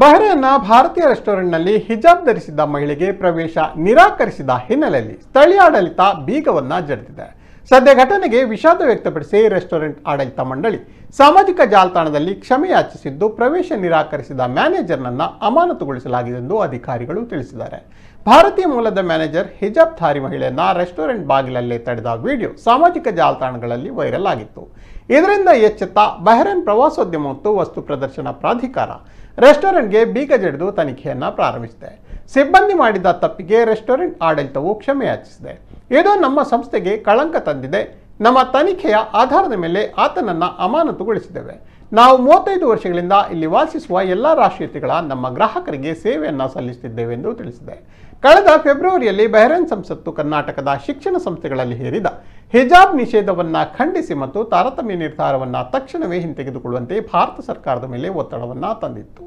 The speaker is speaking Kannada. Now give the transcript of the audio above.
ಬಹ್ರೇನ್ನ ಭಾರತೀಯ ರೆಸ್ಟೋರೆಂಟ್ನಲ್ಲಿ ಹಿಜಾಬ್ ಧರಿಸಿದ್ದ ಮಹಿಳೆಗೆ ಪ್ರವೇಶ ನಿರಾಕರಿಸಿದ ಹಿನ್ನೆಲೆಯಲ್ಲಿ ಸ್ಥಳೀಯ ಆಡಳಿತ ಬೀಗವನ್ನ ಜಡಿದಿದೆ ಸದ್ಯ ಘಟನೆಗೆ ವಿಷಾದ ವ್ಯಕ್ತಪಡಿಸಿ ರೆಸ್ಟೋರೆಂಟ್ ಆಡಳಿತ ಮಂಡಳಿ ಸಾಮಾಜಿಕ ಜಾಲತಾಣದಲ್ಲಿ ಕ್ಷಮೆ ಯಾಚಿಸಿದ್ದು ಪ್ರವೇಶ ನಿರಾಕರಿಸಿದ ಮ್ಯಾನೇಜರ್ನನ್ನು ಅಮಾನತುಗೊಳಿಸಲಾಗಿದೆ ಎಂದು ಅಧಿಕಾರಿಗಳು ತಿಳಿಸಿದ್ದಾರೆ ಭಾರತೀಯ ಮೂಲದ ಮ್ಯಾನೇಜರ್ ಹಿಜಾಬ್ ಧಾರಿ ಮಹಿಳೆಯನ್ನ ರೆಸ್ಟೋರೆಂಟ್ ಬಾಗಿಲಲ್ಲೇ ತಡೆದ ವಿಡಿಯೋ ಸಾಮಾಜಿಕ ಜಾಲತಾಣಗಳಲ್ಲಿ ವೈರಲ್ ಆಗಿತ್ತು ಇದರಿಂದ ಎಚ್ಚೆತ್ತ ಬಹರೇನ್ ಪ್ರವಾಸೋದ್ಯಮ ಮತ್ತು ವಸ್ತು ಪ್ರದರ್ಶನ ಪ್ರಾಧಿಕಾರ ರೆಸ್ಟೋರೆಂಟ್ಗೆ ಬೀಗ ಜಡಿದು ತನಿಖೆಯನ್ನು ಪ್ರಾರಂಭಿಸಿದೆ ಸಿಬ್ಬಂದಿ ಮಾಡಿದ ತಪ್ಪಿಗೆ ರೆಸ್ಟೋರೆಂಟ್ ಆಡಳಿತವು ಕ್ಷಮೆಯಾಚಿಸಿದೆ ಇದು ನಮ್ಮ ಸಂಸ್ಥೆಗೆ ಕಳಂಕ ತಂದಿದೆ ನಮ್ಮ ತನಿಖೆಯ ಆಧಾರದ ಮೇಲೆ ಆತನನ್ನು ಅಮಾನತುಗೊಳಿಸಿದ್ದೇವೆ ನಾವು ಮೂವತ್ತೈದು ವರ್ಷಗಳಿಂದ ಇಲ್ಲಿ ವಾಸಿಸುವ ಎಲ್ಲ ರಾಷ್ಟ್ರೀಯತೆಗಳ ನಮ್ಮ ಗ್ರಾಹಕರಿಗೆ ಸೇವೆಯನ್ನು ಸಲ್ಲಿಸುತ್ತಿದ್ದೇವೆ ಎಂದು ತಿಳಿಸಿದೆ ಕಳೆದ ಫೆಬ್ರವರಿಯಲ್ಲಿ ಬಹರೇನ್ ಸಂಸತ್ತು ಕರ್ನಾಟಕದ ಶಿಕ್ಷಣ ಸಂಸ್ಥೆಗಳಲ್ಲಿ ಹೇರಿದ ಹಿಜಾಬ್ ನಿಷೇಧವನ್ನು ಖಂಡಿಸಿ ಮತ್ತು ತಾರತಮ್ಯ ನಿರ್ಧಾರವನ್ನು ತಕ್ಷಣವೇ ಹಿಂತೆಗೆದುಕೊಳ್ಳುವಂತೆ ಭಾರತ ಸರ್ಕಾರದ ಮೇಲೆ ಒತ್ತಡವನ್ನು ತಂದಿತ್ತು